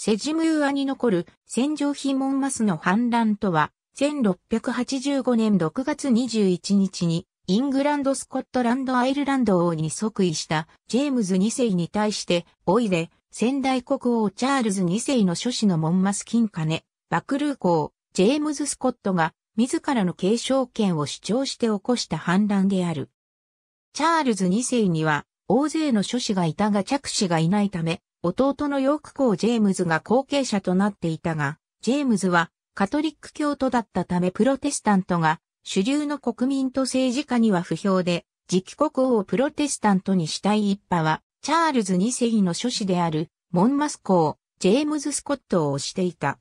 セジムーアに残る戦場モンマスの反乱とは、1685年6月21日に、イングランド・スコットランド・アイルランド王に即位したジェームズ2世に対して、おいで、先代国王チャールズ2世の諸子のモンマス金金、バクルー公、ジェームズ・スコットが、自らの継承権を主張して起こした反乱である。チャールズ2世には、大勢の諸子がいたが着手がいないため、弟のヨーク校ジェームズが後継者となっていたが、ジェームズはカトリック教徒だったためプロテスタントが主流の国民と政治家には不評で、次期国王をプロテスタントにしたい一派は、チャールズ2世の諸子であるモンマス校、ジェームズ・スコットを推していた。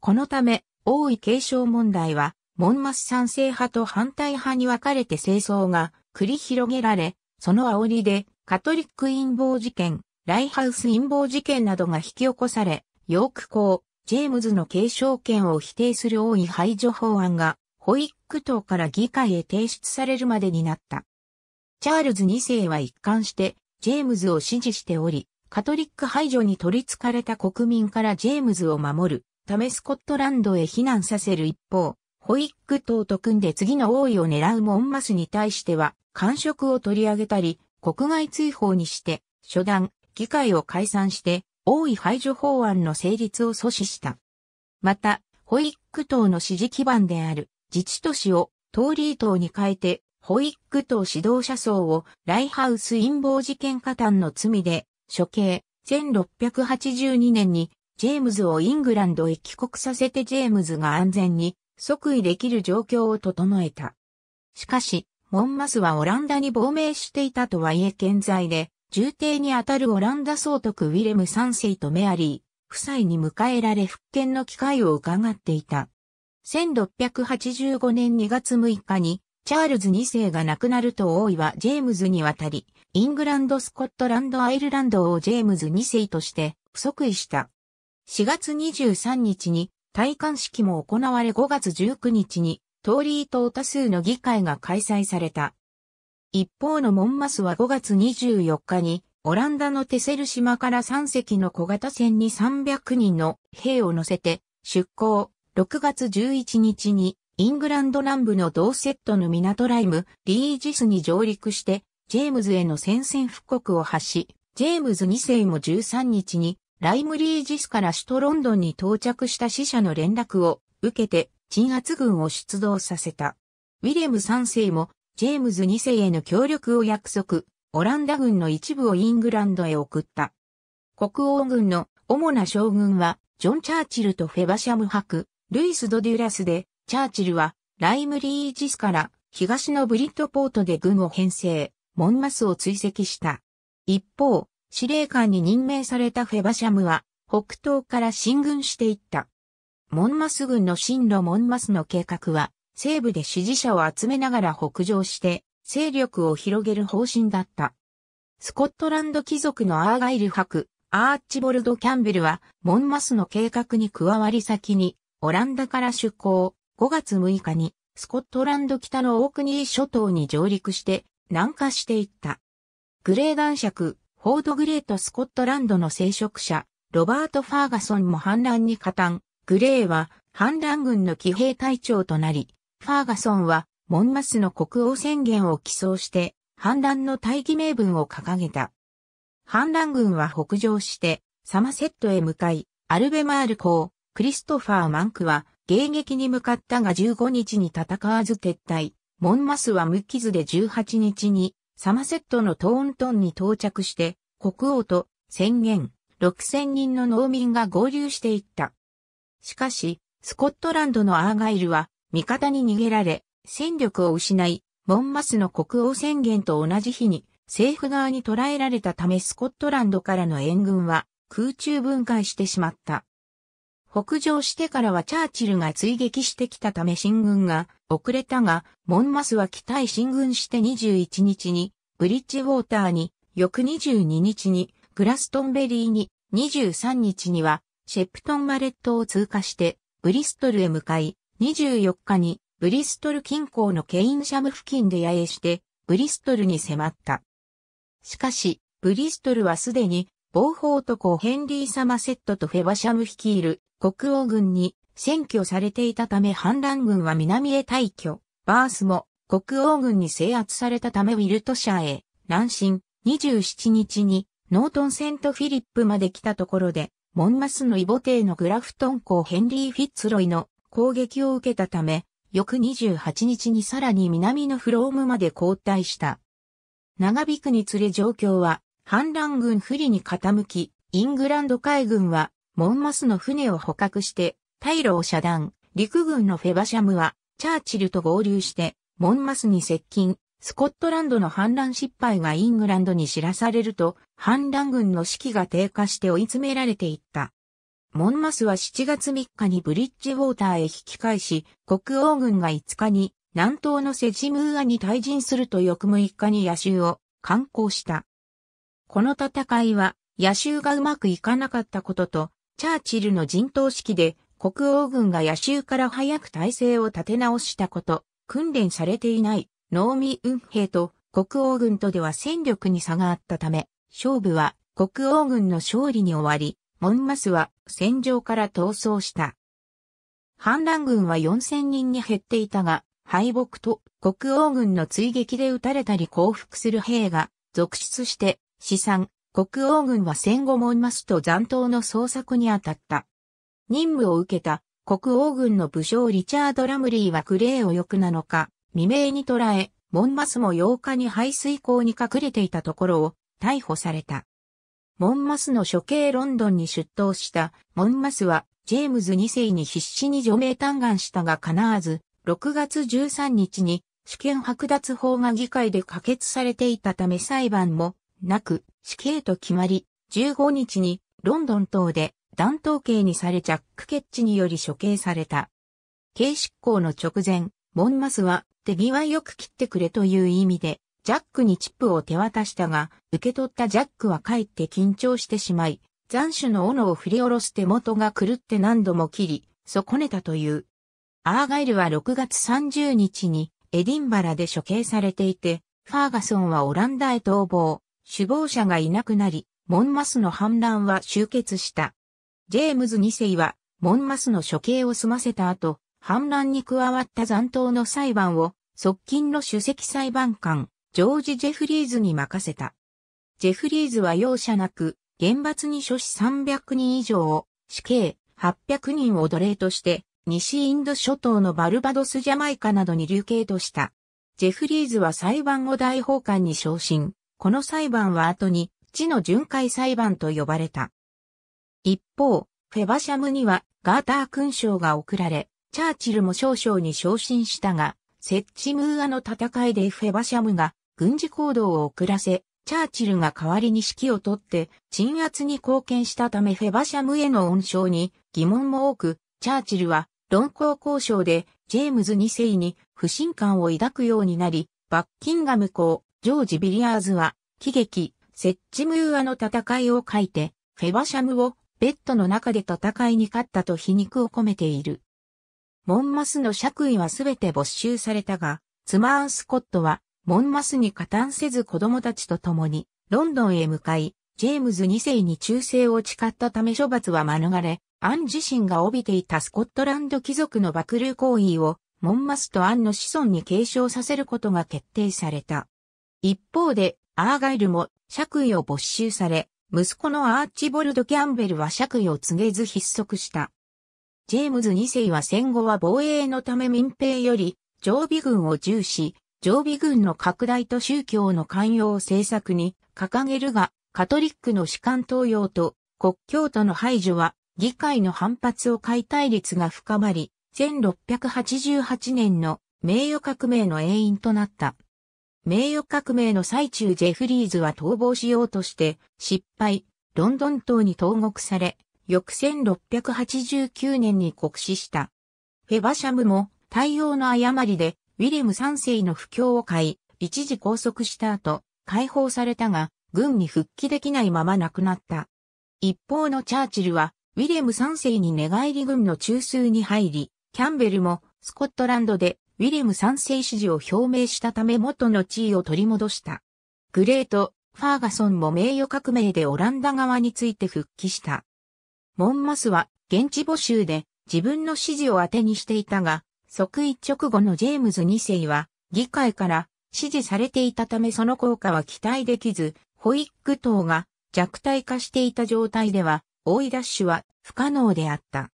このため、王位継承問題は、モンマス賛成派と反対派に分かれて清掃が繰り広げられ、その煽りで、カトリック陰謀事件、ライハウス陰謀事件などが引き起こされ、ヨーク校、ジェームズの継承権を否定する王位排除法案が、ホイック党から議会へ提出されるまでになった。チャールズ2世は一貫して、ジェームズを支持しており、カトリック排除に取り憑かれた国民からジェームズを守るためスコットランドへ避難させる一方、ホイック党と組んで次の王位を狙うモンマスに対しては、官職を取り上げたり、国外追放にして、初段、議会を解散して、王位排除法案の成立を阻止した。また、保育党の支持基盤である自治都市をトーリー党に変えて、保育党指導者層をライハウス陰謀事件加担の罪で処刑、1682年にジェームズをイングランドへ帰国させてジェームズが安全に即位できる状況を整えた。しかし、モンマスはオランダに亡命していたとはいえ健在で、重帝にあたるオランダ総督ウィレム3世とメアリー、夫妻に迎えられ復権の機会を伺っていた。1685年2月6日に、チャールズ2世が亡くなると王位はジェームズに渡り、イングランド、スコットランド、アイルランドをジェームズ2世として不即位した。4月23日に戴冠式も行われ5月19日にトーリー党多数の議会が開催された。一方のモンマスは5月24日に、オランダのテセル島から3隻の小型船に300人の兵を乗せて出港。6月11日にイングランド南部のドーセットの港ライム、リージスに上陸して、ジェームズへの宣戦布告を発し、ジェームズ2世も13日に、ライムリージスから首都ロンドンに到着した死者の連絡を受けて、鎮圧軍を出動させた。ウィレム3世もジェームズ2世への協力を約束、オランダ軍の一部をイングランドへ送った。国王軍の主な将軍は、ジョン・チャーチルとフェバシャム博、ルイス・ドデュラスで、チャーチルは、ライムリージスから東のブリットポートで軍を編成、モンマスを追跡した。一方、司令官に任命されたフェバシャムは、北東から進軍していった。モンマス軍の進路モンマスの計画は、西部で支持者を集めながら北上して、勢力を広げる方針だった。スコットランド貴族のアーガイル博、アーチボルド・キャンベルは、モンマスの計画に加わり先に、オランダから出港、5月6日に、スコットランド北のオークニー諸島に上陸して、南下していった。グレー男爵、フォード・グレート・スコットランドの聖職者、ロバート・ファーガソンも反乱に加担。グレーは、反乱軍の騎兵隊長となり、ファーガソンは、モンマスの国王宣言を起草して、反乱の大義名分を掲げた。反乱軍は北上して、サマセットへ向かい、アルベマール公、クリストファー・マンクは、迎撃に向かったが15日に戦わず撤退。モンマスは無傷で18日に、サマセットのトーントンに到着して、国王と宣言、6000人の農民が合流していった。しかし、スコットランドのアーガイルは、味方に逃げられ、戦力を失い、モンマスの国王宣言と同じ日に政府側に捕らえられたためスコットランドからの援軍は空中分解してしまった。北上してからはチャーチルが追撃してきたため進軍が遅れたが、モンマスは期待進軍して21日にブリッジウォーターに、翌22日にグラストンベリーに、23日にはシェプトンマレットを通過してブリストルへ向かい、24日にブリストル近郊のケインシャム付近で野営してブリストルに迫った。しかし、ブリストルはすでに暴法と公ヘンリー・サマセットとフェバシャム率いる国王軍に占拠されていたため反乱軍は南へ退去。バースも国王軍に制圧されたためウィルトシャーへ南進。27日にノートンセントフィリップまで来たところで、モンマスのイボテーのグラフトン公ヘンリー・フィッツロイの攻撃を受けたため、翌28日にさらに南のフロームまで後退した。長引くにつれ状況は反乱軍不利に傾き、イングランド海軍はモンマスの船を捕獲して退路を遮断、陸軍のフェバシャムはチャーチルと合流してモンマスに接近、スコットランドの反乱失敗がイングランドに知らされると反乱軍の士気が低下して追い詰められていった。モンマスは7月3日にブリッジウォーターへ引き返し、国王軍が5日に南東のセジムーアに退陣すると翌6日に野州を観光した。この戦いは野州がうまくいかなかったことと、チャーチルの陣頭指揮で国王軍が野州から早く体制を立て直したこと、訓練されていない農民運兵と国王軍とでは戦力に差があったため、勝負は国王軍の勝利に終わり、モンマスは戦場から逃走した。反乱軍は4000人に減っていたが、敗北と国王軍の追撃で撃たれたり降伏する兵が続出して死産、国王軍は戦後モンマスと残党の捜索に当たった。任務を受けた国王軍の武将リチャード・ラムリーはクレーを欲なのか、未明に捕らえ、モンマスも8日に排水溝に隠れていたところを逮捕された。モンマスの処刑ロンドンに出頭したモンマスはジェームズ2世に必死に除名嘆願したが叶わず、6月13日に主権剥奪法が議会で可決されていたため裁判もなく死刑と決まり、15日にロンドン等で弾頭刑にされジャック・ケッチにより処刑された。刑執行の直前、モンマスは手際よく切ってくれという意味でジャックにチップを手渡したが、受け取ったジャックは帰って緊張してしまい、残首の斧を振り下ろす手元が狂って何度も切り、損ねたという。アーガイルは6月30日にエディンバラで処刑されていて、ファーガソンはオランダへ逃亡、首謀者がいなくなり、モンマスの反乱は終結した。ジェームズ2世は、モンマスの処刑を済ませた後、反乱に加わった残党の裁判を、側近の首席裁判官、ジョージ・ジェフリーズに任せた。ジェフリーズは容赦なく、厳罰に処死300人以上を、死刑800人を奴隷として、西インド諸島のバルバドスジャマイカなどに流刑とした。ジェフリーズは裁判後大法官に昇進。この裁判は後に、地の巡回裁判と呼ばれた。一方、フェバシャムにはガーター勲章が贈られ、チャーチルも少々に昇進したが、セッチムーアの戦いでフェバシャムが軍事行動を遅らせ、チャーチルが代わりに指揮を取って鎮圧に貢献したためフェバシャムへの恩賞に疑問も多く、チャーチルは論考交渉でジェームズ2世に不信感を抱くようになり、バッキンガム公、ジョージ・ビリアーズは、喜劇、セッチムーアの戦いを書いて、フェバシャムをベッドの中で戦いに勝ったと皮肉を込めている。モンマスの爵位はすべて没収されたが、ツマーン・スコットは、モンマスに加担せず子供たちと共に、ロンドンへ向かい、ジェームズ2世に忠誠を誓ったため処罰は免れ、アン自身が帯びていたスコットランド貴族の爆流行為を、モンマスとアンの子孫に継承させることが決定された。一方で、アーガイルも爵位を没収され、息子のアーチボルド・キャンベルは爵位を告げず筆速した。ジェームズ2世は戦後は防衛のため民兵より常備軍を重視、常備軍の拡大と宗教の寛容政策に掲げるが、カトリックの士官登用と国教徒の排除は議会の反発を解体率が深まり、1688年の名誉革命の永因となった。名誉革命の最中ジェフリーズは逃亡しようとして失敗、ロンドン島に投獄され、翌1689年に国死した。フェバシャムも対応の誤りでウィレム3世の不況を買い、一時拘束した後、解放されたが、軍に復帰できないまま亡くなった。一方のチャーチルは、ウィレム3世に寝返り軍の中枢に入り、キャンベルもスコットランドでウィレム3世支持を表明したため元の地位を取り戻した。グレート、ファーガソンも名誉革命でオランダ側について復帰した。モンマスは現地募集で自分の指示を当てにしていたが、即位直後のジェームズ2世は議会から支持されていたためその効果は期待できず、ホイック党が弱体化していた状態では、大井ダッシュは不可能であった。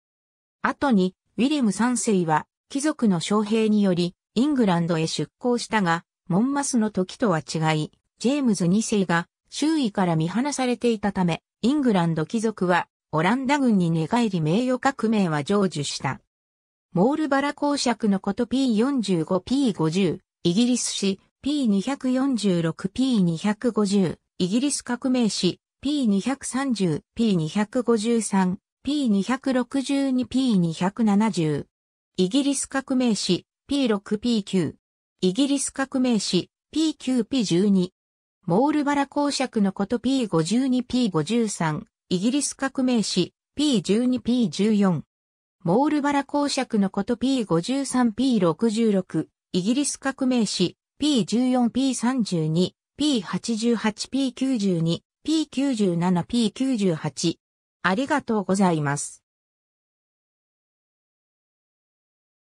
後に、ウィリム3世は貴族の将兵により、イングランドへ出航したが、モンマスの時とは違い、ジェームズ2世が周囲から見放されていたため、イングランド貴族はオランダ軍に寝返り名誉革命は成就した。モールバラ公爵のこと P45P50、イギリス史 P246P250、イギリス革命史 P230、P253、P262、P270。イギリス革命史 P6P9。イギリス革命史 P9P12。モールバラ公爵のこと P52P53、イギリス革命史 P12P14。モールバラ公爵のこと P53P66。イギリス革命史 P14P32。P88P92。P97P98。ありがとうございます。